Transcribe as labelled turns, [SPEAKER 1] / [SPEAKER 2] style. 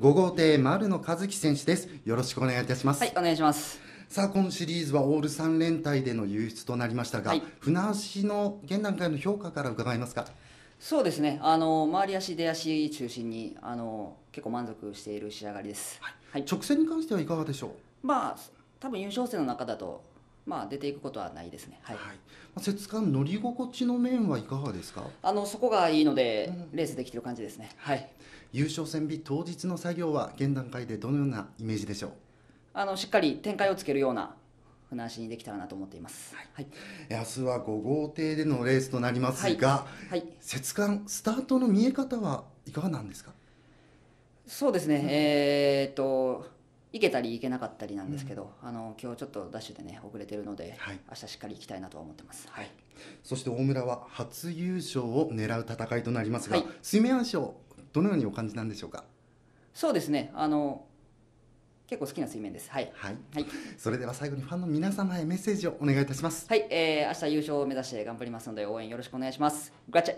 [SPEAKER 1] 5号艇丸野和樹選手ですよろしくお願いいたしますはいお願いしますさあ今シリーズはオール3連隊での輸出となりましたが、はい、船足の現段階の評価から伺いますか
[SPEAKER 2] そうですねあの回り足出足中心にあの結構満足している仕上がりです、はい、はい、直線に関してはいかがでしょうまあ多分優勝戦の中だとまあ、出ていくことはないですね。はい。ま
[SPEAKER 1] あ、節間乗り心地の面はいかがですか。
[SPEAKER 2] あの、そこがいいので、レースできてる感じですね。
[SPEAKER 1] はい。優勝戦日当日の作業は、現段階でどのようなイメージでしょう。
[SPEAKER 2] あの、しっかり展開をつけるような。話にできたらなと思っています。はい。はい、
[SPEAKER 1] 明日は5号艇でのレースとなりますが。はい。はい、節間スタートの見え方はいかがなんですか。
[SPEAKER 2] そうですね。うん、えー、っと。行けたり行けなかったりなんですけど、うん、あの今日ちょっとダッシュでね遅れてるので、はい、明日しっかり行きたいな
[SPEAKER 1] とは思ってます、はい、そして大村は初優勝を狙う戦いとなりますが、はい、水面暗賞どのようにお感じなんでしょうか
[SPEAKER 2] そうですねあの結構好きな水面です。はい。はい。はい。それ
[SPEAKER 1] では最後にファンの皆様へメッセージをお願いいたし
[SPEAKER 2] ます。はい。えー、明日優勝を目指して頑張りますので応援よろしくお願いします。ガチャ。